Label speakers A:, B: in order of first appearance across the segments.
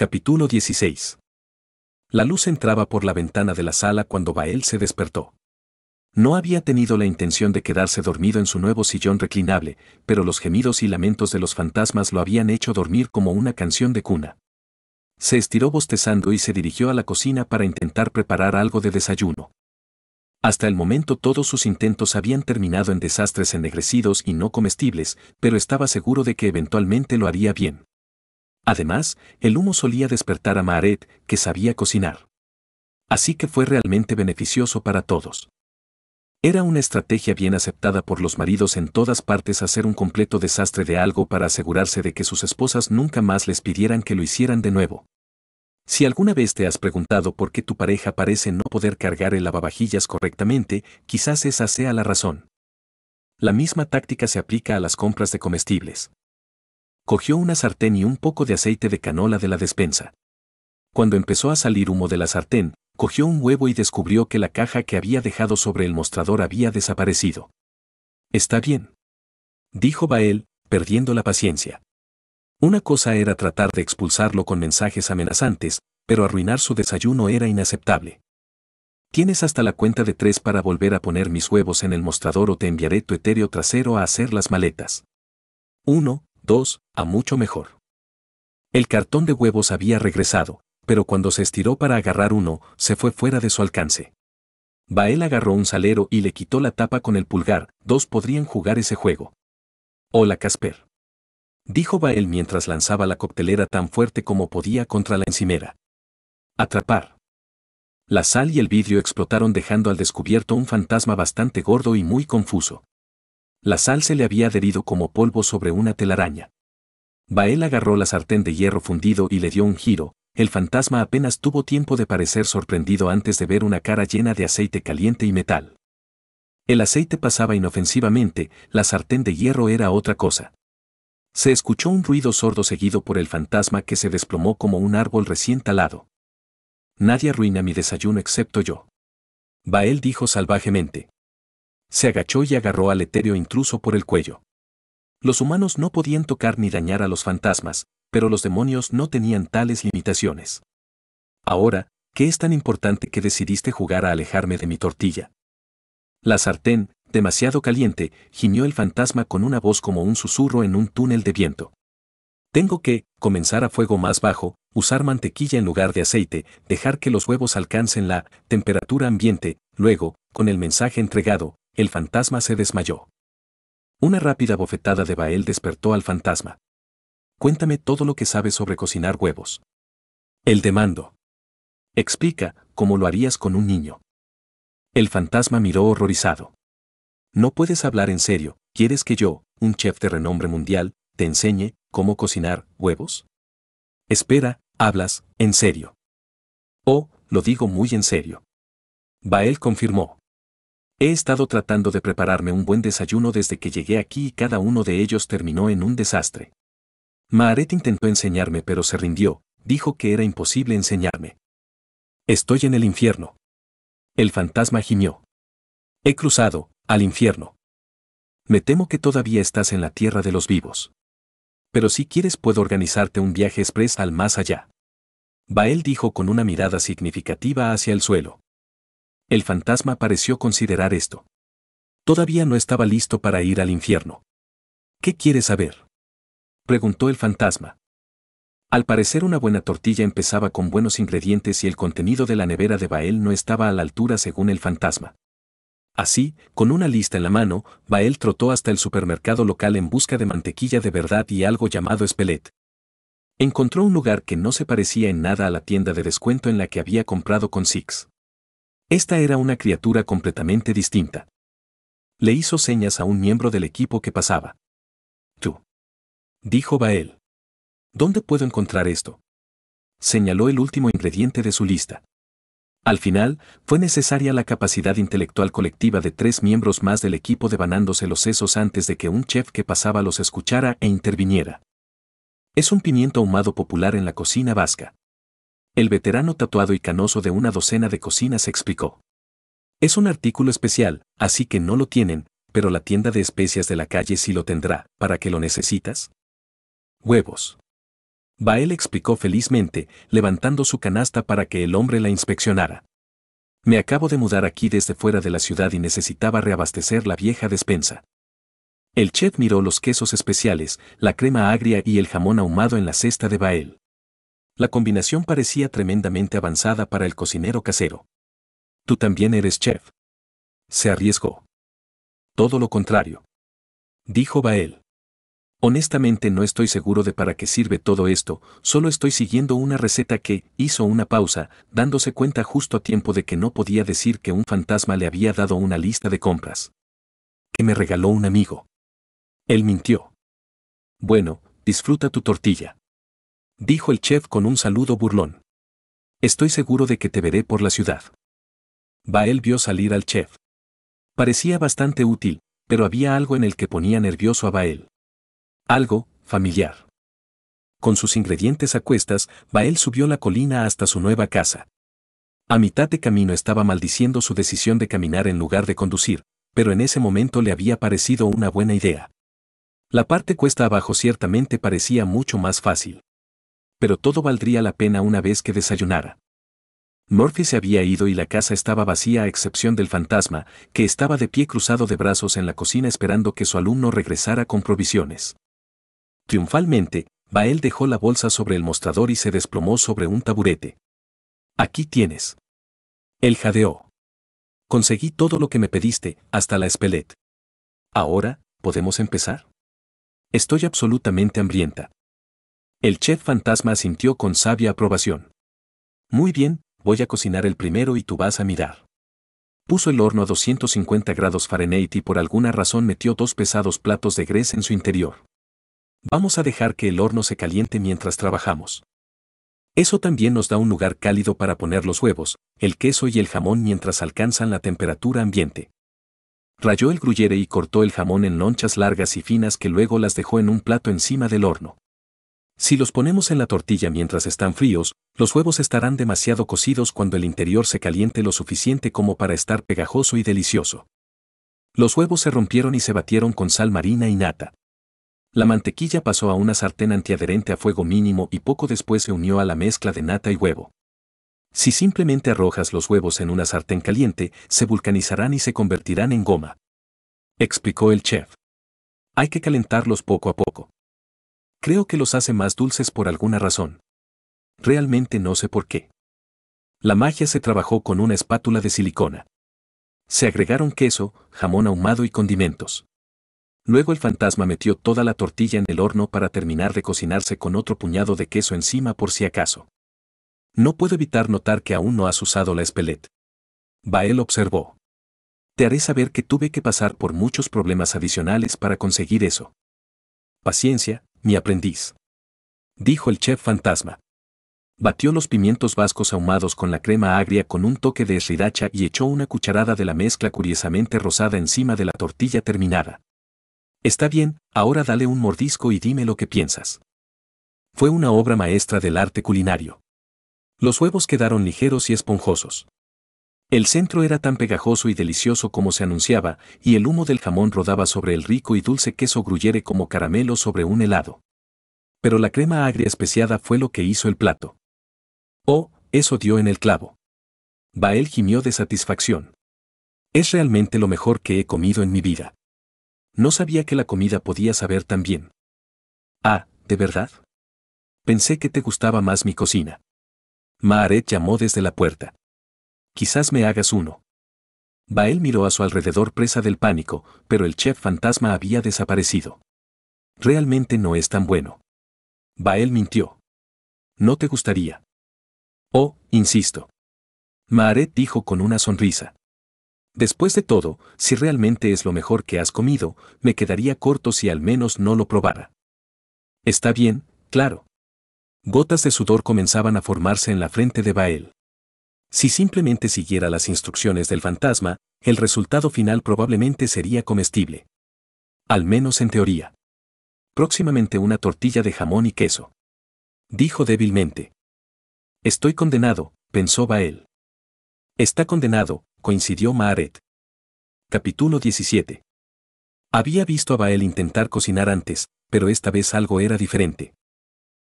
A: Capítulo 16. La luz entraba por la ventana de la sala cuando Bael se despertó. No había tenido la intención de quedarse dormido en su nuevo sillón reclinable, pero los gemidos y lamentos de los fantasmas lo habían hecho dormir como una canción de cuna. Se estiró bostezando y se dirigió a la cocina para intentar preparar algo de desayuno. Hasta el momento todos sus intentos habían terminado en desastres ennegrecidos y no comestibles, pero estaba seguro de que eventualmente lo haría bien. Además, el humo solía despertar a Maharet, que sabía cocinar. Así que fue realmente beneficioso para todos. Era una estrategia bien aceptada por los maridos en todas partes hacer un completo desastre de algo para asegurarse de que sus esposas nunca más les pidieran que lo hicieran de nuevo. Si alguna vez te has preguntado por qué tu pareja parece no poder cargar el lavavajillas correctamente, quizás esa sea la razón. La misma táctica se aplica a las compras de comestibles cogió una sartén y un poco de aceite de canola de la despensa. Cuando empezó a salir humo de la sartén, cogió un huevo y descubrió que la caja que había dejado sobre el mostrador había desaparecido. Está bien. Dijo Bael, perdiendo la paciencia. Una cosa era tratar de expulsarlo con mensajes amenazantes, pero arruinar su desayuno era inaceptable. Tienes hasta la cuenta de tres para volver a poner mis huevos en el mostrador o te enviaré tu etéreo trasero a hacer las maletas. 1 dos, a mucho mejor. El cartón de huevos había regresado, pero cuando se estiró para agarrar uno, se fue fuera de su alcance. Bael agarró un salero y le quitó la tapa con el pulgar, dos podrían jugar ese juego. Hola Casper. Dijo Bael mientras lanzaba la coctelera tan fuerte como podía contra la encimera. Atrapar. La sal y el vidrio explotaron dejando al descubierto un fantasma bastante gordo y muy confuso. La sal se le había adherido como polvo sobre una telaraña. Bael agarró la sartén de hierro fundido y le dio un giro, el fantasma apenas tuvo tiempo de parecer sorprendido antes de ver una cara llena de aceite caliente y metal. El aceite pasaba inofensivamente, la sartén de hierro era otra cosa. Se escuchó un ruido sordo seguido por el fantasma que se desplomó como un árbol recién talado. Nadie arruina mi desayuno excepto yo. Bael dijo salvajemente. Se agachó y agarró al etéreo intruso por el cuello. Los humanos no podían tocar ni dañar a los fantasmas, pero los demonios no tenían tales limitaciones. Ahora, ¿qué es tan importante que decidiste jugar a alejarme de mi tortilla? La sartén, demasiado caliente, gimió el fantasma con una voz como un susurro en un túnel de viento. Tengo que, comenzar a fuego más bajo, usar mantequilla en lugar de aceite, dejar que los huevos alcancen la temperatura ambiente, luego, con el mensaje entregado, el fantasma se desmayó. Una rápida bofetada de Bael despertó al fantasma. Cuéntame todo lo que sabes sobre cocinar huevos. El demandó. Explica cómo lo harías con un niño. El fantasma miró horrorizado. No puedes hablar en serio, ¿quieres que yo, un chef de renombre mundial, te enseñe cómo cocinar huevos? Espera, hablas, en serio. Oh, lo digo muy en serio. Bael confirmó. He estado tratando de prepararme un buen desayuno desde que llegué aquí y cada uno de ellos terminó en un desastre. Maret intentó enseñarme pero se rindió, dijo que era imposible enseñarme. Estoy en el infierno. El fantasma gimió. He cruzado, al infierno. Me temo que todavía estás en la tierra de los vivos. Pero si quieres puedo organizarte un viaje express al más allá. Bael dijo con una mirada significativa hacia el suelo. El fantasma pareció considerar esto. Todavía no estaba listo para ir al infierno. ¿Qué quieres saber? preguntó el fantasma. Al parecer una buena tortilla empezaba con buenos ingredientes y el contenido de la nevera de Bael no estaba a la altura según el fantasma. Así, con una lista en la mano, Bael trotó hasta el supermercado local en busca de mantequilla de verdad y algo llamado espelet. Encontró un lugar que no se parecía en nada a la tienda de descuento en la que había comprado con Six. Esta era una criatura completamente distinta. Le hizo señas a un miembro del equipo que pasaba. Tú. Dijo Bael. ¿Dónde puedo encontrar esto? Señaló el último ingrediente de su lista. Al final, fue necesaria la capacidad intelectual colectiva de tres miembros más del equipo devanándose los sesos antes de que un chef que pasaba los escuchara e interviniera. Es un pimiento ahumado popular en la cocina vasca. El veterano tatuado y canoso de una docena de cocinas explicó. Es un artículo especial, así que no lo tienen, pero la tienda de especias de la calle sí lo tendrá, ¿para qué lo necesitas? Huevos. Bael explicó felizmente, levantando su canasta para que el hombre la inspeccionara. Me acabo de mudar aquí desde fuera de la ciudad y necesitaba reabastecer la vieja despensa. El chef miró los quesos especiales, la crema agria y el jamón ahumado en la cesta de Bael. La combinación parecía tremendamente avanzada para el cocinero casero. Tú también eres chef. Se arriesgó. Todo lo contrario. Dijo Bael. Honestamente no estoy seguro de para qué sirve todo esto, solo estoy siguiendo una receta que hizo una pausa, dándose cuenta justo a tiempo de que no podía decir que un fantasma le había dado una lista de compras. Que me regaló un amigo. Él mintió. Bueno, disfruta tu tortilla dijo el chef con un saludo burlón. Estoy seguro de que te veré por la ciudad. Bael vio salir al chef. Parecía bastante útil, pero había algo en el que ponía nervioso a Bael. Algo, familiar. Con sus ingredientes a cuestas, Bael subió la colina hasta su nueva casa. A mitad de camino estaba maldiciendo su decisión de caminar en lugar de conducir, pero en ese momento le había parecido una buena idea. La parte cuesta abajo ciertamente parecía mucho más fácil pero todo valdría la pena una vez que desayunara. Murphy se había ido y la casa estaba vacía a excepción del fantasma, que estaba de pie cruzado de brazos en la cocina esperando que su alumno regresara con provisiones. Triunfalmente, Bael dejó la bolsa sobre el mostrador y se desplomó sobre un taburete. Aquí tienes. Él jadeó. Conseguí todo lo que me pediste, hasta la espelet. Ahora, ¿podemos empezar? Estoy absolutamente hambrienta. El chef fantasma asintió con sabia aprobación. Muy bien, voy a cocinar el primero y tú vas a mirar. Puso el horno a 250 grados Fahrenheit y por alguna razón metió dos pesados platos de grés en su interior. Vamos a dejar que el horno se caliente mientras trabajamos. Eso también nos da un lugar cálido para poner los huevos, el queso y el jamón mientras alcanzan la temperatura ambiente. Rayó el gruyere y cortó el jamón en lonchas largas y finas que luego las dejó en un plato encima del horno. Si los ponemos en la tortilla mientras están fríos, los huevos estarán demasiado cocidos cuando el interior se caliente lo suficiente como para estar pegajoso y delicioso. Los huevos se rompieron y se batieron con sal marina y nata. La mantequilla pasó a una sartén antiadherente a fuego mínimo y poco después se unió a la mezcla de nata y huevo. Si simplemente arrojas los huevos en una sartén caliente, se vulcanizarán y se convertirán en goma. Explicó el chef. Hay que calentarlos poco a poco. Creo que los hace más dulces por alguna razón. Realmente no sé por qué. La magia se trabajó con una espátula de silicona. Se agregaron queso, jamón ahumado y condimentos. Luego el fantasma metió toda la tortilla en el horno para terminar de cocinarse con otro puñado de queso encima por si acaso. No puedo evitar notar que aún no has usado la espelet. Bael observó. Te haré saber que tuve que pasar por muchos problemas adicionales para conseguir eso. Paciencia, mi aprendiz. Dijo el chef fantasma. Batió los pimientos vascos ahumados con la crema agria con un toque de sriracha y echó una cucharada de la mezcla curiosamente rosada encima de la tortilla terminada. Está bien, ahora dale un mordisco y dime lo que piensas. Fue una obra maestra del arte culinario. Los huevos quedaron ligeros y esponjosos. El centro era tan pegajoso y delicioso como se anunciaba, y el humo del jamón rodaba sobre el rico y dulce queso gruyere como caramelo sobre un helado. Pero la crema agria especiada fue lo que hizo el plato. Oh, eso dio en el clavo. Bael gimió de satisfacción. Es realmente lo mejor que he comido en mi vida. No sabía que la comida podía saber tan bien. Ah, ¿de verdad? Pensé que te gustaba más mi cocina. Maaret llamó desde la puerta quizás me hagas uno. Bael miró a su alrededor presa del pánico, pero el chef fantasma había desaparecido. Realmente no es tan bueno. Bael mintió. No te gustaría. Oh, insisto. Maaret dijo con una sonrisa. Después de todo, si realmente es lo mejor que has comido, me quedaría corto si al menos no lo probara. Está bien, claro. Gotas de sudor comenzaban a formarse en la frente de Bael. Si simplemente siguiera las instrucciones del fantasma, el resultado final probablemente sería comestible. Al menos en teoría. Próximamente una tortilla de jamón y queso. Dijo débilmente. Estoy condenado, pensó Bael. Está condenado, coincidió Maaret. Capítulo 17. Había visto a Bael intentar cocinar antes, pero esta vez algo era diferente.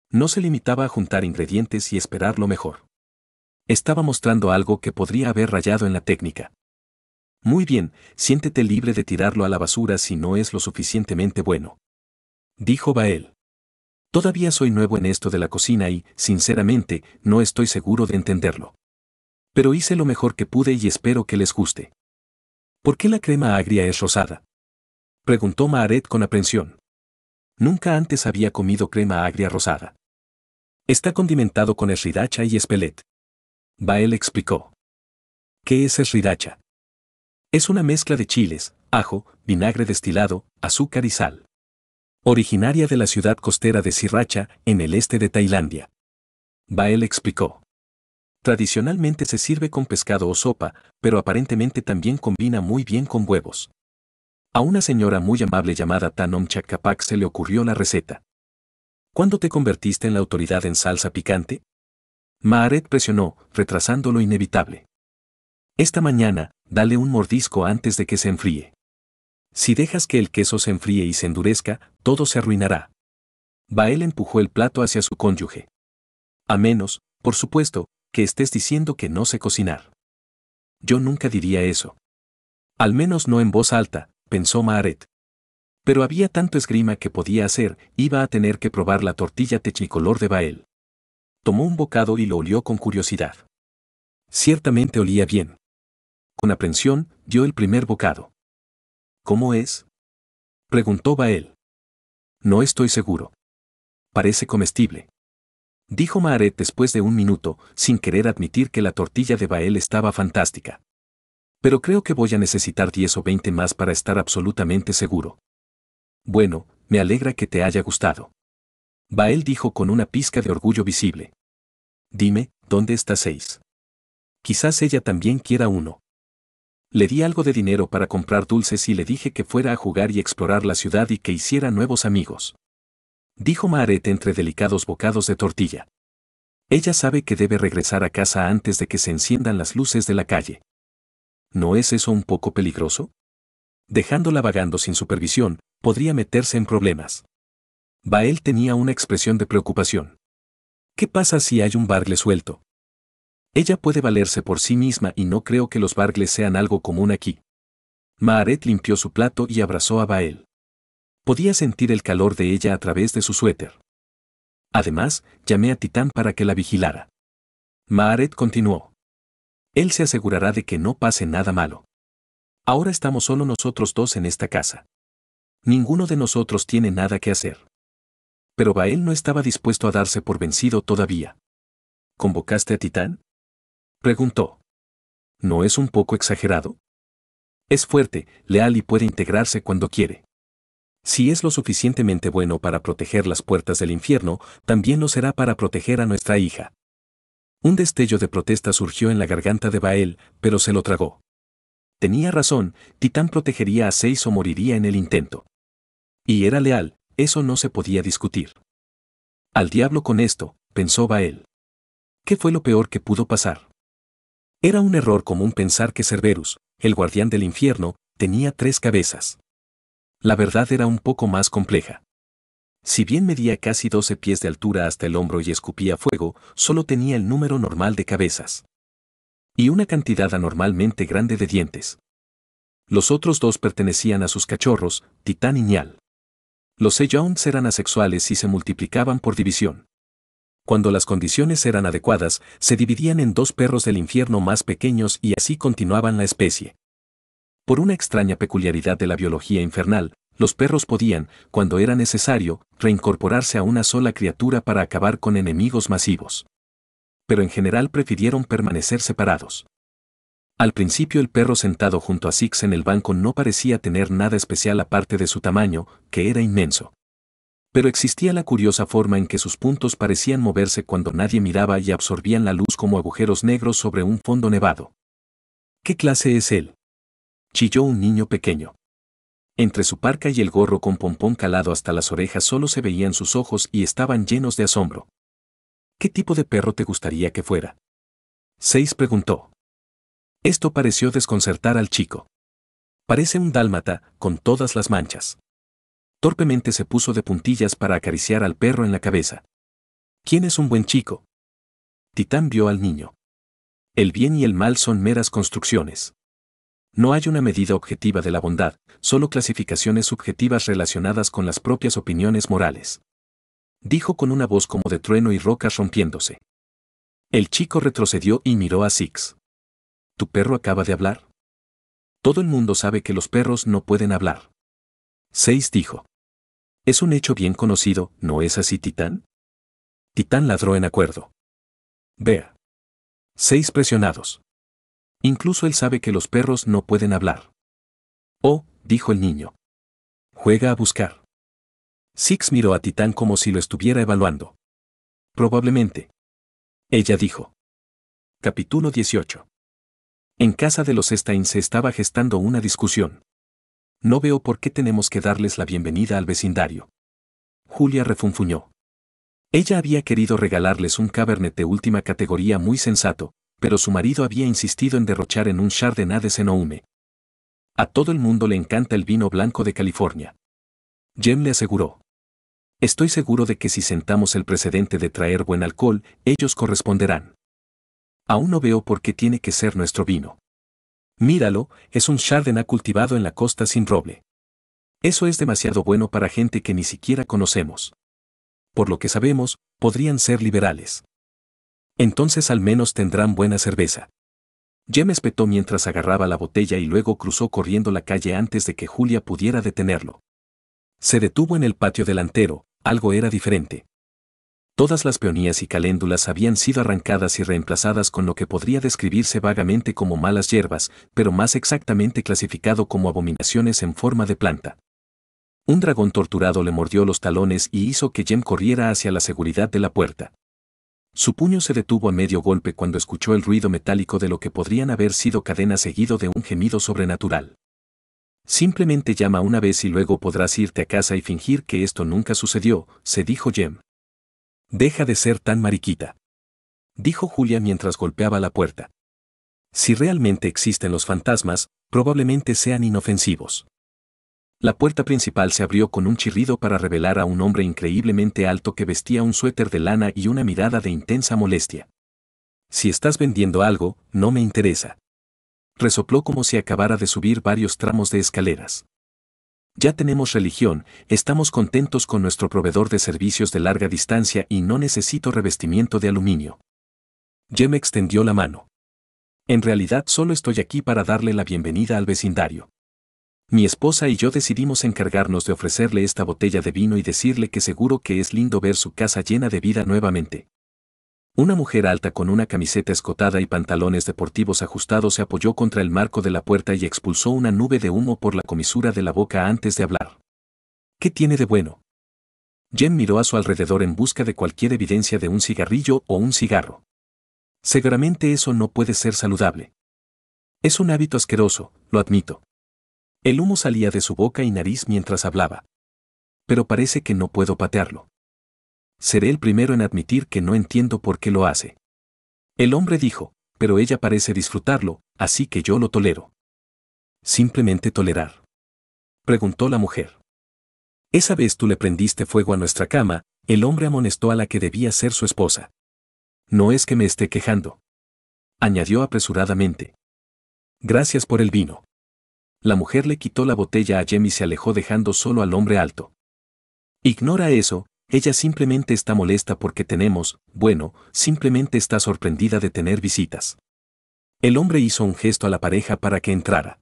A: No se limitaba a juntar ingredientes y esperar lo mejor. Estaba mostrando algo que podría haber rayado en la técnica. Muy bien, siéntete libre de tirarlo a la basura si no es lo suficientemente bueno. Dijo Bael. Todavía soy nuevo en esto de la cocina y, sinceramente, no estoy seguro de entenderlo. Pero hice lo mejor que pude y espero que les guste. ¿Por qué la crema agria es rosada? Preguntó Maharet con aprensión. Nunca antes había comido crema agria rosada. Está condimentado con esridacha y espelet. Bael explicó. ¿Qué es sriracha? Es una mezcla de chiles, ajo, vinagre destilado, azúcar y sal. Originaria de la ciudad costera de Sriracha, en el este de Tailandia. Bael explicó. Tradicionalmente se sirve con pescado o sopa, pero aparentemente también combina muy bien con huevos. A una señora muy amable llamada Tanom Kapak se le ocurrió la receta. ¿Cuándo te convertiste en la autoridad en salsa picante? Maharet presionó, retrasando lo inevitable. Esta mañana, dale un mordisco antes de que se enfríe. Si dejas que el queso se enfríe y se endurezca, todo se arruinará. Bael empujó el plato hacia su cónyuge. A menos, por supuesto, que estés diciendo que no sé cocinar. Yo nunca diría eso. Al menos no en voz alta, pensó Maharet. Pero había tanto esgrima que podía hacer, iba a tener que probar la tortilla technicolor de Bael. Tomó un bocado y lo olió con curiosidad. Ciertamente olía bien. Con aprensión, dio el primer bocado. ¿Cómo es? preguntó Bael. No estoy seguro. Parece comestible. Dijo Maharet después de un minuto, sin querer admitir que la tortilla de Bael estaba fantástica. Pero creo que voy a necesitar 10 o 20 más para estar absolutamente seguro. Bueno, me alegra que te haya gustado. Bael dijo con una pizca de orgullo visible. Dime, ¿dónde está seis? Quizás ella también quiera uno. Le di algo de dinero para comprar dulces y le dije que fuera a jugar y explorar la ciudad y que hiciera nuevos amigos. Dijo Maret entre delicados bocados de tortilla. Ella sabe que debe regresar a casa antes de que se enciendan las luces de la calle. ¿No es eso un poco peligroso? Dejándola vagando sin supervisión, podría meterse en problemas. Bael tenía una expresión de preocupación. ¿Qué pasa si hay un Bargle suelto? Ella puede valerse por sí misma y no creo que los Bargles sean algo común aquí. Maaret limpió su plato y abrazó a Bael. Podía sentir el calor de ella a través de su suéter. Además, llamé a Titán para que la vigilara. Maaret continuó. Él se asegurará de que no pase nada malo. Ahora estamos solo nosotros dos en esta casa. Ninguno de nosotros tiene nada que hacer. Pero Bael no estaba dispuesto a darse por vencido todavía. ¿Convocaste a Titán? Preguntó. ¿No es un poco exagerado? Es fuerte, leal y puede integrarse cuando quiere. Si es lo suficientemente bueno para proteger las puertas del infierno, también lo será para proteger a nuestra hija. Un destello de protesta surgió en la garganta de Bael, pero se lo tragó. Tenía razón, Titán protegería a Seis o moriría en el intento. Y era leal, eso no se podía discutir. Al diablo con esto, pensó Bael. ¿Qué fue lo peor que pudo pasar? Era un error común pensar que Cerberus, el guardián del infierno, tenía tres cabezas. La verdad era un poco más compleja. Si bien medía casi 12 pies de altura hasta el hombro y escupía fuego, solo tenía el número normal de cabezas. Y una cantidad anormalmente grande de dientes. Los otros dos pertenecían a sus cachorros, Titán y Ñal. Los Sejons eran asexuales y se multiplicaban por división. Cuando las condiciones eran adecuadas, se dividían en dos perros del infierno más pequeños y así continuaban la especie. Por una extraña peculiaridad de la biología infernal, los perros podían, cuando era necesario, reincorporarse a una sola criatura para acabar con enemigos masivos. Pero en general prefirieron permanecer separados. Al principio el perro sentado junto a Six en el banco no parecía tener nada especial aparte de su tamaño, que era inmenso. Pero existía la curiosa forma en que sus puntos parecían moverse cuando nadie miraba y absorbían la luz como agujeros negros sobre un fondo nevado. ¿Qué clase es él? Chilló un niño pequeño. Entre su parca y el gorro con pompón calado hasta las orejas solo se veían sus ojos y estaban llenos de asombro. ¿Qué tipo de perro te gustaría que fuera? Seis preguntó. Esto pareció desconcertar al chico. Parece un dálmata, con todas las manchas. Torpemente se puso de puntillas para acariciar al perro en la cabeza. ¿Quién es un buen chico? Titán vio al niño. El bien y el mal son meras construcciones. No hay una medida objetiva de la bondad, solo clasificaciones subjetivas relacionadas con las propias opiniones morales. Dijo con una voz como de trueno y rocas rompiéndose. El chico retrocedió y miró a Six. ¿Tu perro acaba de hablar? Todo el mundo sabe que los perros no pueden hablar. Seis dijo. Es un hecho bien conocido, ¿no es así, Titán? Titán ladró en acuerdo. Vea. Seis presionados. Incluso él sabe que los perros no pueden hablar. Oh, dijo el niño. Juega a buscar. Six miró a Titán como si lo estuviera evaluando. Probablemente. Ella dijo. Capítulo 18. En casa de los Stein se estaba gestando una discusión. No veo por qué tenemos que darles la bienvenida al vecindario. Julia refunfuñó. Ella había querido regalarles un cabernet de última categoría muy sensato, pero su marido había insistido en derrochar en un chardonnay de Senoume. A todo el mundo le encanta el vino blanco de California. Jem le aseguró. Estoy seguro de que si sentamos el precedente de traer buen alcohol, ellos corresponderán. Aún no veo por qué tiene que ser nuestro vino. Míralo, es un chardonnay cultivado en la costa sin roble. Eso es demasiado bueno para gente que ni siquiera conocemos. Por lo que sabemos, podrían ser liberales. Entonces al menos tendrán buena cerveza. Jem espetó mientras agarraba la botella y luego cruzó corriendo la calle antes de que Julia pudiera detenerlo. Se detuvo en el patio delantero, algo era diferente todas las peonías y caléndulas habían sido arrancadas y reemplazadas con lo que podría describirse vagamente como malas hierbas, pero más exactamente clasificado como abominaciones en forma de planta. Un dragón torturado le mordió los talones y hizo que Jem corriera hacia la seguridad de la puerta. Su puño se detuvo a medio golpe cuando escuchó el ruido metálico de lo que podrían haber sido cadenas seguido de un gemido sobrenatural. Simplemente llama una vez y luego podrás irte a casa y fingir que esto nunca sucedió, se dijo Jem. Deja de ser tan mariquita. Dijo Julia mientras golpeaba la puerta. Si realmente existen los fantasmas, probablemente sean inofensivos. La puerta principal se abrió con un chirrido para revelar a un hombre increíblemente alto que vestía un suéter de lana y una mirada de intensa molestia. Si estás vendiendo algo, no me interesa. Resopló como si acabara de subir varios tramos de escaleras. Ya tenemos religión, estamos contentos con nuestro proveedor de servicios de larga distancia y no necesito revestimiento de aluminio. Jem extendió la mano. En realidad solo estoy aquí para darle la bienvenida al vecindario. Mi esposa y yo decidimos encargarnos de ofrecerle esta botella de vino y decirle que seguro que es lindo ver su casa llena de vida nuevamente. Una mujer alta con una camiseta escotada y pantalones deportivos ajustados se apoyó contra el marco de la puerta y expulsó una nube de humo por la comisura de la boca antes de hablar. ¿Qué tiene de bueno? Jen miró a su alrededor en busca de cualquier evidencia de un cigarrillo o un cigarro. Seguramente eso no puede ser saludable. Es un hábito asqueroso, lo admito. El humo salía de su boca y nariz mientras hablaba. Pero parece que no puedo patearlo seré el primero en admitir que no entiendo por qué lo hace. El hombre dijo, pero ella parece disfrutarlo, así que yo lo tolero. Simplemente tolerar. Preguntó la mujer. Esa vez tú le prendiste fuego a nuestra cama, el hombre amonestó a la que debía ser su esposa. No es que me esté quejando. Añadió apresuradamente. Gracias por el vino. La mujer le quitó la botella a Jem y se alejó dejando solo al hombre alto. Ignora eso, ella simplemente está molesta porque tenemos, bueno, simplemente está sorprendida de tener visitas. El hombre hizo un gesto a la pareja para que entrara.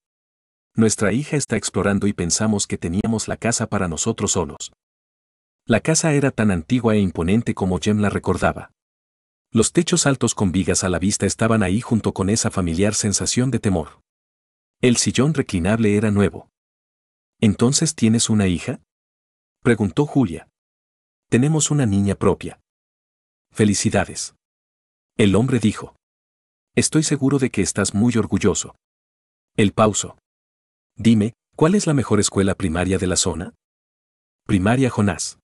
A: Nuestra hija está explorando y pensamos que teníamos la casa para nosotros solos. La casa era tan antigua e imponente como Jem la recordaba. Los techos altos con vigas a la vista estaban ahí junto con esa familiar sensación de temor. El sillón reclinable era nuevo. ¿Entonces tienes una hija? preguntó Julia. Tenemos una niña propia. Felicidades. El hombre dijo. Estoy seguro de que estás muy orgulloso. El pauso. Dime, ¿cuál es la mejor escuela primaria de la zona? Primaria Jonás.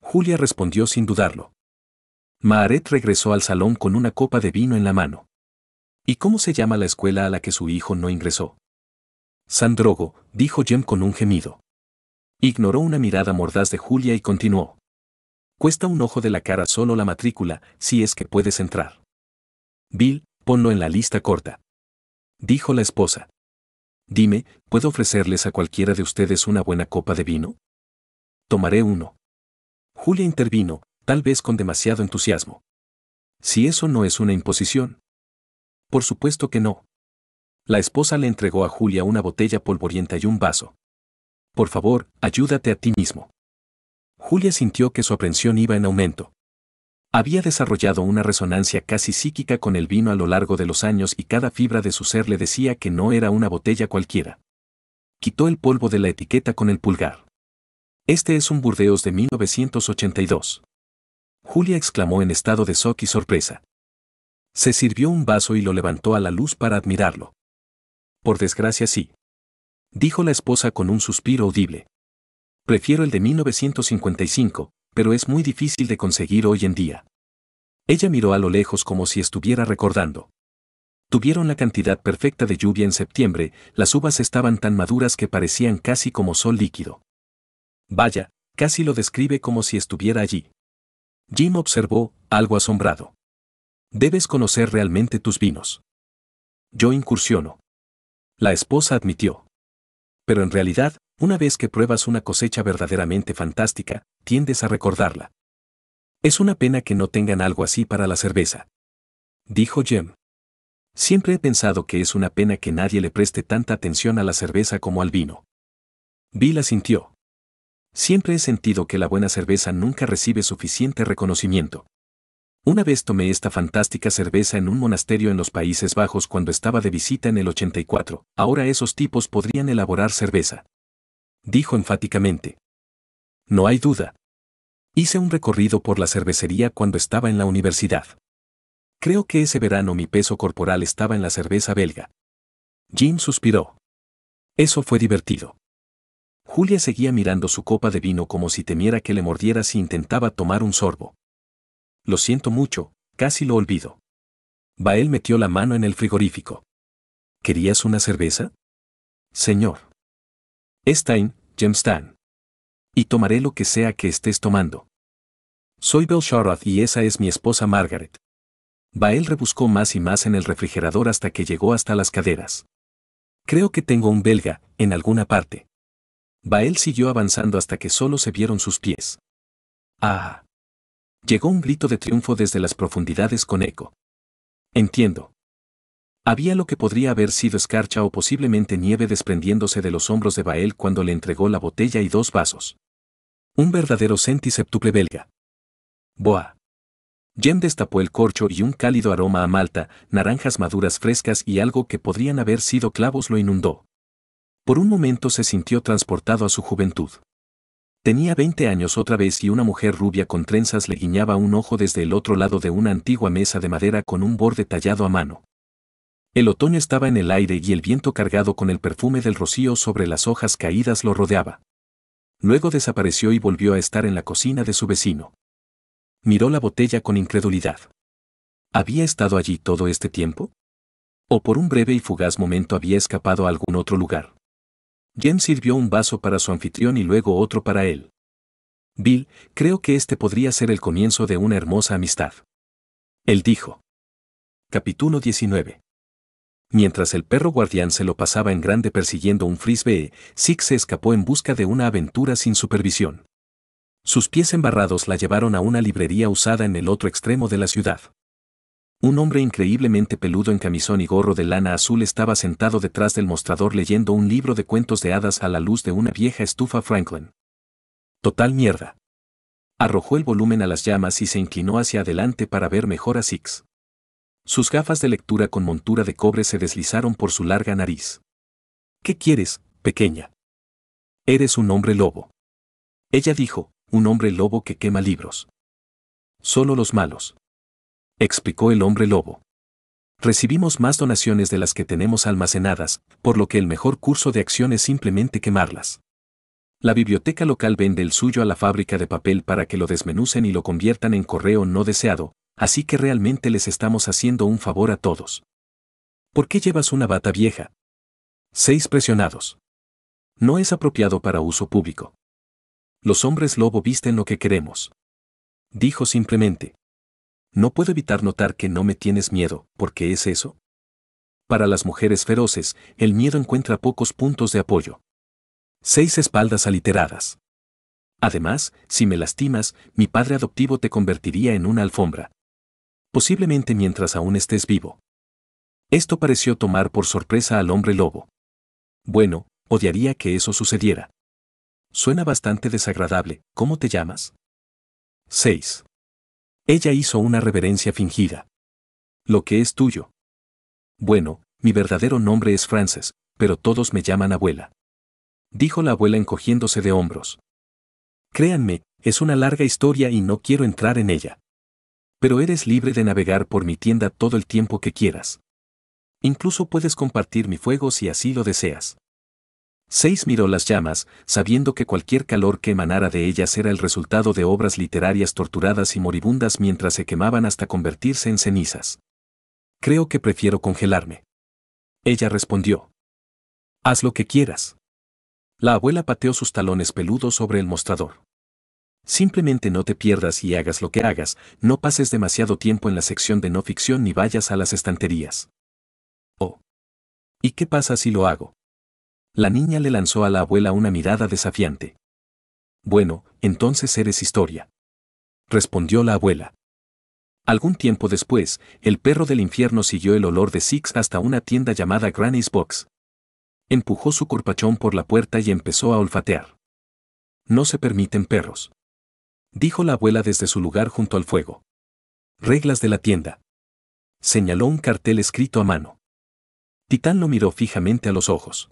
A: Julia respondió sin dudarlo. Maharet regresó al salón con una copa de vino en la mano. ¿Y cómo se llama la escuela a la que su hijo no ingresó? Sandrogo, dijo Jem con un gemido. Ignoró una mirada mordaz de Julia y continuó. Cuesta un ojo de la cara solo la matrícula, si es que puedes entrar. Bill, ponlo en la lista corta. Dijo la esposa. Dime, ¿puedo ofrecerles a cualquiera de ustedes una buena copa de vino? Tomaré uno. Julia intervino, tal vez con demasiado entusiasmo. Si eso no es una imposición. Por supuesto que no. La esposa le entregó a Julia una botella polvorienta y un vaso. Por favor, ayúdate a ti mismo. Julia sintió que su aprensión iba en aumento. Había desarrollado una resonancia casi psíquica con el vino a lo largo de los años y cada fibra de su ser le decía que no era una botella cualquiera. Quitó el polvo de la etiqueta con el pulgar. Este es un Burdeos de 1982. Julia exclamó en estado de shock y sorpresa. Se sirvió un vaso y lo levantó a la luz para admirarlo. Por desgracia sí. Dijo la esposa con un suspiro audible. Prefiero el de 1955, pero es muy difícil de conseguir hoy en día. Ella miró a lo lejos como si estuviera recordando. Tuvieron la cantidad perfecta de lluvia en septiembre, las uvas estaban tan maduras que parecían casi como sol líquido. Vaya, casi lo describe como si estuviera allí. Jim observó, algo asombrado. Debes conocer realmente tus vinos. Yo incursiono. La esposa admitió. Pero en realidad, una vez que pruebas una cosecha verdaderamente fantástica, tiendes a recordarla. Es una pena que no tengan algo así para la cerveza. Dijo Jem. Siempre he pensado que es una pena que nadie le preste tanta atención a la cerveza como al vino. la sintió. Siempre he sentido que la buena cerveza nunca recibe suficiente reconocimiento. Una vez tomé esta fantástica cerveza en un monasterio en los Países Bajos cuando estaba de visita en el 84. Ahora esos tipos podrían elaborar cerveza dijo enfáticamente. No hay duda. Hice un recorrido por la cervecería cuando estaba en la universidad. Creo que ese verano mi peso corporal estaba en la cerveza belga. Jim suspiró. Eso fue divertido. Julia seguía mirando su copa de vino como si temiera que le mordiera si intentaba tomar un sorbo. Lo siento mucho, casi lo olvido. Bael metió la mano en el frigorífico. ¿Querías una cerveza? Señor. Stein, Jemstan. Y tomaré lo que sea que estés tomando. Soy Bel Sharoth y esa es mi esposa Margaret. Bael rebuscó más y más en el refrigerador hasta que llegó hasta las caderas. Creo que tengo un belga, en alguna parte. Bael siguió avanzando hasta que solo se vieron sus pies. ¡Ah! Llegó un grito de triunfo desde las profundidades con eco. Entiendo. Había lo que podría haber sido escarcha o posiblemente nieve desprendiéndose de los hombros de Bael cuando le entregó la botella y dos vasos. Un verdadero septuple belga. Boa. Jem destapó el corcho y un cálido aroma a malta, naranjas maduras frescas y algo que podrían haber sido clavos lo inundó. Por un momento se sintió transportado a su juventud. Tenía 20 años otra vez y una mujer rubia con trenzas le guiñaba un ojo desde el otro lado de una antigua mesa de madera con un borde tallado a mano. El otoño estaba en el aire y el viento cargado con el perfume del rocío sobre las hojas caídas lo rodeaba. Luego desapareció y volvió a estar en la cocina de su vecino. Miró la botella con incredulidad. ¿Había estado allí todo este tiempo? ¿O por un breve y fugaz momento había escapado a algún otro lugar? Jen sirvió un vaso para su anfitrión y luego otro para él. Bill, creo que este podría ser el comienzo de una hermosa amistad. Él dijo. Capítulo 19. Mientras el perro guardián se lo pasaba en grande persiguiendo un frisbee, Six se escapó en busca de una aventura sin supervisión. Sus pies embarrados la llevaron a una librería usada en el otro extremo de la ciudad. Un hombre increíblemente peludo en camisón y gorro de lana azul estaba sentado detrás del mostrador leyendo un libro de cuentos de hadas a la luz de una vieja estufa Franklin. Total mierda. Arrojó el volumen a las llamas y se inclinó hacia adelante para ver mejor a Six. Sus gafas de lectura con montura de cobre se deslizaron por su larga nariz. ¿Qué quieres, pequeña? Eres un hombre lobo. Ella dijo, un hombre lobo que quema libros. Solo los malos. Explicó el hombre lobo. Recibimos más donaciones de las que tenemos almacenadas, por lo que el mejor curso de acción es simplemente quemarlas. La biblioteca local vende el suyo a la fábrica de papel para que lo desmenucen y lo conviertan en correo no deseado, así que realmente les estamos haciendo un favor a todos. ¿Por qué llevas una bata vieja? Seis presionados. No es apropiado para uso público. Los hombres lobo visten lo que queremos. Dijo simplemente. No puedo evitar notar que no me tienes miedo, ¿por qué es eso? Para las mujeres feroces, el miedo encuentra pocos puntos de apoyo. Seis espaldas aliteradas. Además, si me lastimas, mi padre adoptivo te convertiría en una alfombra posiblemente mientras aún estés vivo. Esto pareció tomar por sorpresa al hombre lobo. Bueno, odiaría que eso sucediera. Suena bastante desagradable, ¿cómo te llamas? 6. Ella hizo una reverencia fingida. Lo que es tuyo. Bueno, mi verdadero nombre es Frances, pero todos me llaman abuela. Dijo la abuela encogiéndose de hombros. Créanme, es una larga historia y no quiero entrar en ella. Pero eres libre de navegar por mi tienda todo el tiempo que quieras. Incluso puedes compartir mi fuego si así lo deseas. Seis miró las llamas, sabiendo que cualquier calor que emanara de ellas era el resultado de obras literarias torturadas y moribundas mientras se quemaban hasta convertirse en cenizas. Creo que prefiero congelarme. Ella respondió. Haz lo que quieras. La abuela pateó sus talones peludos sobre el mostrador. Simplemente no te pierdas y hagas lo que hagas, no pases demasiado tiempo en la sección de no ficción ni vayas a las estanterías. Oh. ¿Y qué pasa si lo hago? La niña le lanzó a la abuela una mirada desafiante. Bueno, entonces eres historia. Respondió la abuela. Algún tiempo después, el perro del infierno siguió el olor de Six hasta una tienda llamada Granny's Box. Empujó su corpachón por la puerta y empezó a olfatear. No se permiten perros dijo la abuela desde su lugar junto al fuego. Reglas de la tienda. Señaló un cartel escrito a mano. Titán lo miró fijamente a los ojos.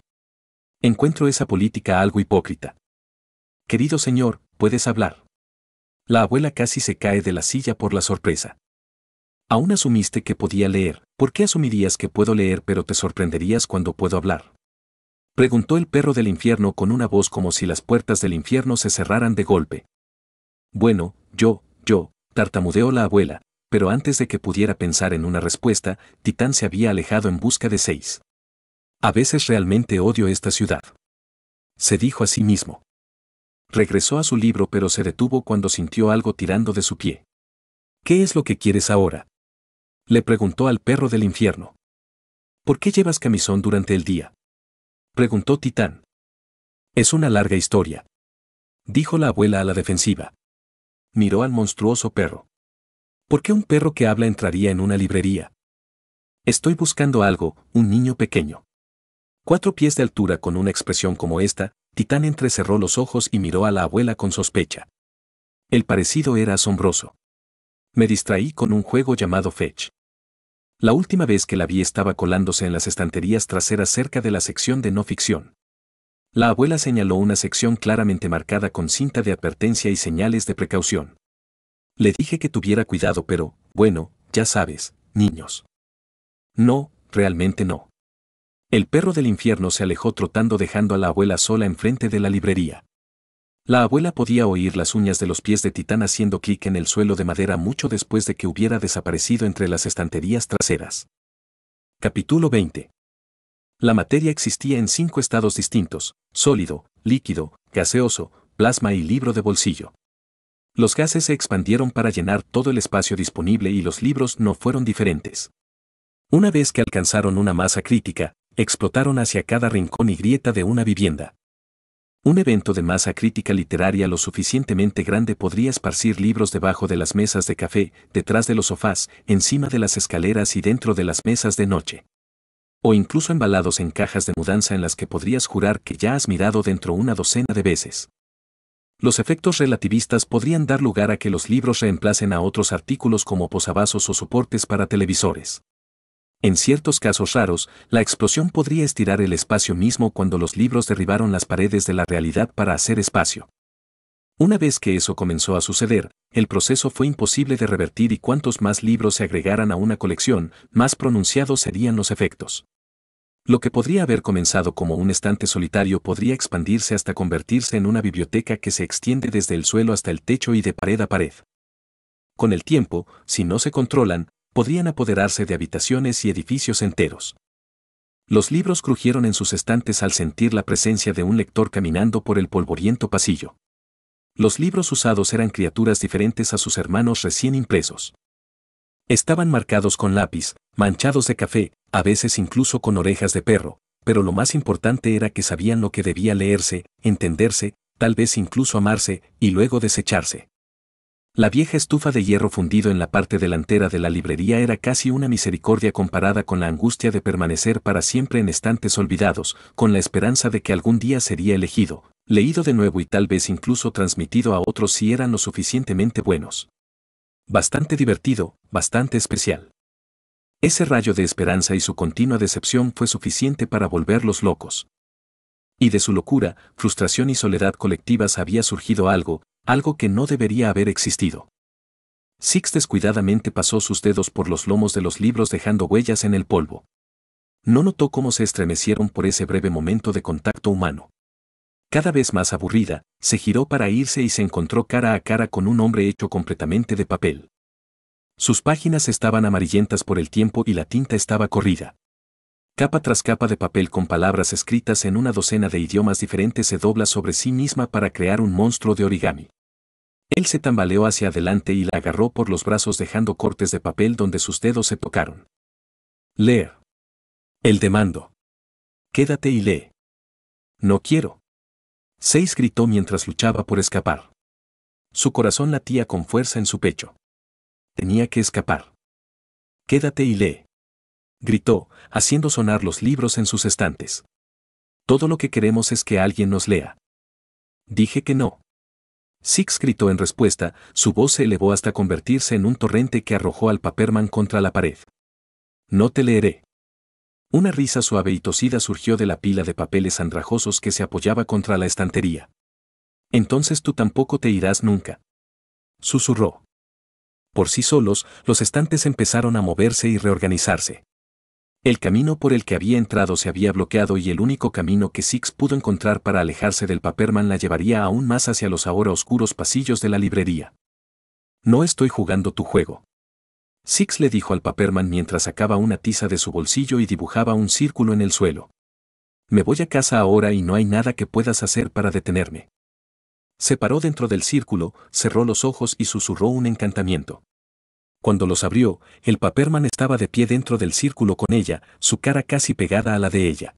A: Encuentro esa política algo hipócrita. Querido señor, puedes hablar. La abuela casi se cae de la silla por la sorpresa. Aún asumiste que podía leer, ¿por qué asumirías que puedo leer pero te sorprenderías cuando puedo hablar? Preguntó el perro del infierno con una voz como si las puertas del infierno se cerraran de golpe. Bueno, yo, yo, tartamudeó la abuela, pero antes de que pudiera pensar en una respuesta, Titán se había alejado en busca de seis. A veces realmente odio esta ciudad. Se dijo a sí mismo. Regresó a su libro pero se detuvo cuando sintió algo tirando de su pie. ¿Qué es lo que quieres ahora? Le preguntó al perro del infierno. ¿Por qué llevas camisón durante el día? Preguntó Titán. Es una larga historia. Dijo la abuela a la defensiva miró al monstruoso perro. ¿Por qué un perro que habla entraría en una librería? Estoy buscando algo, un niño pequeño. Cuatro pies de altura con una expresión como esta, Titán entrecerró los ojos y miró a la abuela con sospecha. El parecido era asombroso. Me distraí con un juego llamado Fetch. La última vez que la vi estaba colándose en las estanterías traseras cerca de la sección de no ficción. La abuela señaló una sección claramente marcada con cinta de advertencia y señales de precaución. Le dije que tuviera cuidado, pero, bueno, ya sabes, niños. No, realmente no. El perro del infierno se alejó trotando dejando a la abuela sola enfrente de la librería. La abuela podía oír las uñas de los pies de Titán haciendo clic en el suelo de madera mucho después de que hubiera desaparecido entre las estanterías traseras. Capítulo 20. La materia existía en cinco estados distintos, sólido, líquido, gaseoso, plasma y libro de bolsillo. Los gases se expandieron para llenar todo el espacio disponible y los libros no fueron diferentes. Una vez que alcanzaron una masa crítica, explotaron hacia cada rincón y grieta de una vivienda. Un evento de masa crítica literaria lo suficientemente grande podría esparcir libros debajo de las mesas de café, detrás de los sofás, encima de las escaleras y dentro de las mesas de noche o incluso embalados en cajas de mudanza en las que podrías jurar que ya has mirado dentro una docena de veces. Los efectos relativistas podrían dar lugar a que los libros reemplacen a otros artículos como posavasos o soportes para televisores. En ciertos casos raros, la explosión podría estirar el espacio mismo cuando los libros derribaron las paredes de la realidad para hacer espacio. Una vez que eso comenzó a suceder, el proceso fue imposible de revertir y cuantos más libros se agregaran a una colección, más pronunciados serían los efectos. Lo que podría haber comenzado como un estante solitario podría expandirse hasta convertirse en una biblioteca que se extiende desde el suelo hasta el techo y de pared a pared. Con el tiempo, si no se controlan, podrían apoderarse de habitaciones y edificios enteros. Los libros crujieron en sus estantes al sentir la presencia de un lector caminando por el polvoriento pasillo. Los libros usados eran criaturas diferentes a sus hermanos recién impresos. Estaban marcados con lápiz, manchados de café, a veces incluso con orejas de perro, pero lo más importante era que sabían lo que debía leerse, entenderse, tal vez incluso amarse, y luego desecharse. La vieja estufa de hierro fundido en la parte delantera de la librería era casi una misericordia comparada con la angustia de permanecer para siempre en estantes olvidados, con la esperanza de que algún día sería elegido, leído de nuevo y tal vez incluso transmitido a otros si eran lo suficientemente buenos. Bastante divertido, bastante especial. Ese rayo de esperanza y su continua decepción fue suficiente para volverlos locos. Y de su locura, frustración y soledad colectivas había surgido algo, algo que no debería haber existido. Six descuidadamente pasó sus dedos por los lomos de los libros dejando huellas en el polvo. No notó cómo se estremecieron por ese breve momento de contacto humano cada vez más aburrida, se giró para irse y se encontró cara a cara con un hombre hecho completamente de papel. Sus páginas estaban amarillentas por el tiempo y la tinta estaba corrida. Capa tras capa de papel con palabras escritas en una docena de idiomas diferentes se dobla sobre sí misma para crear un monstruo de origami. Él se tambaleó hacia adelante y la agarró por los brazos dejando cortes de papel donde sus dedos se tocaron. Leer. El demando. Quédate y lee. No quiero. Seis gritó mientras luchaba por escapar. Su corazón latía con fuerza en su pecho. Tenía que escapar. Quédate y lee. Gritó, haciendo sonar los libros en sus estantes. Todo lo que queremos es que alguien nos lea. Dije que no. Six gritó en respuesta, su voz se elevó hasta convertirse en un torrente que arrojó al Paperman contra la pared. No te leeré. Una risa suave y tosida surgió de la pila de papeles andrajosos que se apoyaba contra la estantería. Entonces tú tampoco te irás nunca. Susurró. Por sí solos, los estantes empezaron a moverse y reorganizarse. El camino por el que había entrado se había bloqueado y el único camino que Six pudo encontrar para alejarse del Paperman la llevaría aún más hacia los ahora oscuros pasillos de la librería. No estoy jugando tu juego. Six le dijo al paperman mientras sacaba una tiza de su bolsillo y dibujaba un círculo en el suelo. Me voy a casa ahora y no hay nada que puedas hacer para detenerme. Se paró dentro del círculo, cerró los ojos y susurró un encantamiento. Cuando los abrió, el paperman estaba de pie dentro del círculo con ella, su cara casi pegada a la de ella.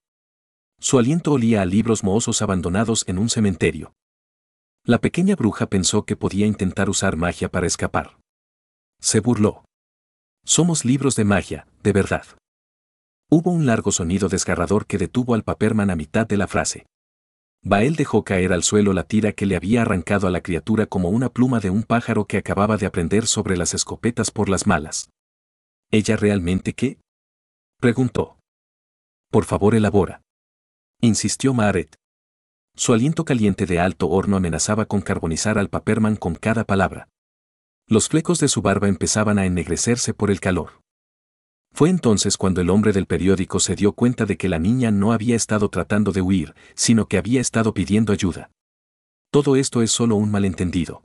A: Su aliento olía a libros mohosos abandonados en un cementerio. La pequeña bruja pensó que podía intentar usar magia para escapar. Se burló. Somos libros de magia, de verdad. Hubo un largo sonido desgarrador que detuvo al Paperman a mitad de la frase. Bael dejó caer al suelo la tira que le había arrancado a la criatura como una pluma de un pájaro que acababa de aprender sobre las escopetas por las malas. ¿Ella realmente qué? preguntó. Por favor, elabora. Insistió Maret. Su aliento caliente de alto horno amenazaba con carbonizar al Paperman con cada palabra los flecos de su barba empezaban a ennegrecerse por el calor. Fue entonces cuando el hombre del periódico se dio cuenta de que la niña no había estado tratando de huir, sino que había estado pidiendo ayuda. Todo esto es solo un malentendido.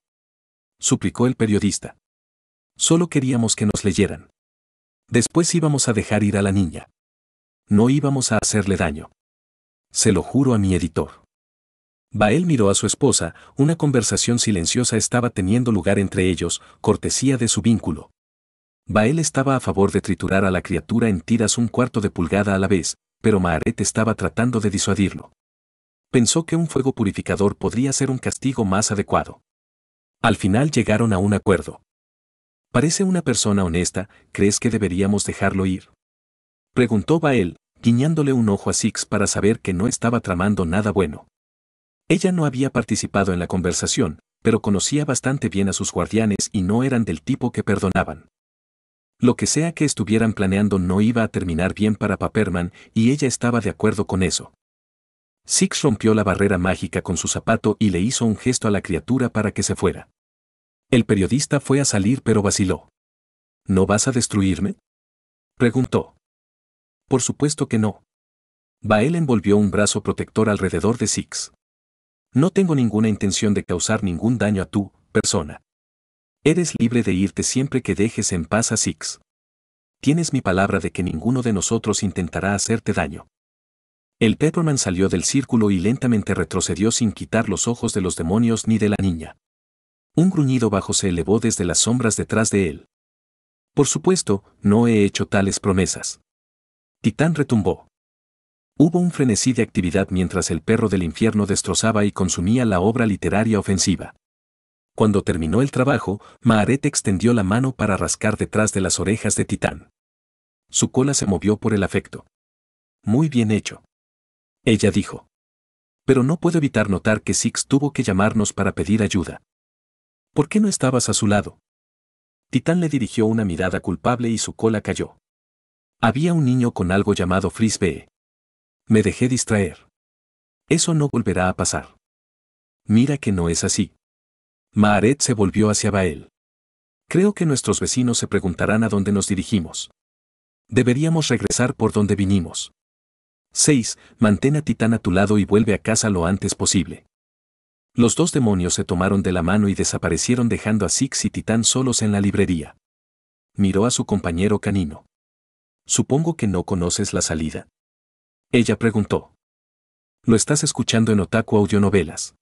A: Suplicó el periodista. Solo queríamos que nos leyeran. Después íbamos a dejar ir a la niña. No íbamos a hacerle daño. Se lo juro a mi editor. Bael miró a su esposa, una conversación silenciosa estaba teniendo lugar entre ellos, cortesía de su vínculo. Bael estaba a favor de triturar a la criatura en tiras un cuarto de pulgada a la vez, pero Maharet estaba tratando de disuadirlo. Pensó que un fuego purificador podría ser un castigo más adecuado. Al final llegaron a un acuerdo. Parece una persona honesta, ¿crees que deberíamos dejarlo ir? Preguntó Bael, guiñándole un ojo a Six para saber que no estaba tramando nada bueno. Ella no había participado en la conversación, pero conocía bastante bien a sus guardianes y no eran del tipo que perdonaban. Lo que sea que estuvieran planeando no iba a terminar bien para Paperman y ella estaba de acuerdo con eso. Six rompió la barrera mágica con su zapato y le hizo un gesto a la criatura para que se fuera. El periodista fue a salir pero vaciló. ¿No vas a destruirme? preguntó. Por supuesto que no. Bael envolvió un brazo protector alrededor de Six. No tengo ninguna intención de causar ningún daño a tu persona. Eres libre de irte siempre que dejes en paz a Six. Tienes mi palabra de que ninguno de nosotros intentará hacerte daño. El Pepperman salió del círculo y lentamente retrocedió sin quitar los ojos de los demonios ni de la niña. Un gruñido bajo se elevó desde las sombras detrás de él. Por supuesto, no he hecho tales promesas. Titán retumbó. Hubo un frenesí de actividad mientras el perro del infierno destrozaba y consumía la obra literaria ofensiva. Cuando terminó el trabajo, Maharet extendió la mano para rascar detrás de las orejas de Titán. Su cola se movió por el afecto. Muy bien hecho. Ella dijo. Pero no puedo evitar notar que Six tuvo que llamarnos para pedir ayuda. ¿Por qué no estabas a su lado? Titán le dirigió una mirada culpable y su cola cayó. Había un niño con algo llamado frisbee. Me dejé distraer. Eso no volverá a pasar. Mira que no es así. Maharet se volvió hacia Bael. Creo que nuestros vecinos se preguntarán a dónde nos dirigimos. Deberíamos regresar por donde vinimos. 6. Mantén a Titán a tu lado y vuelve a casa lo antes posible. Los dos demonios se tomaron de la mano y desaparecieron dejando a Six y Titán solos en la librería. Miró a su compañero canino. Supongo que no conoces la salida. Ella preguntó. Lo estás escuchando en Otaku Audio Novelas.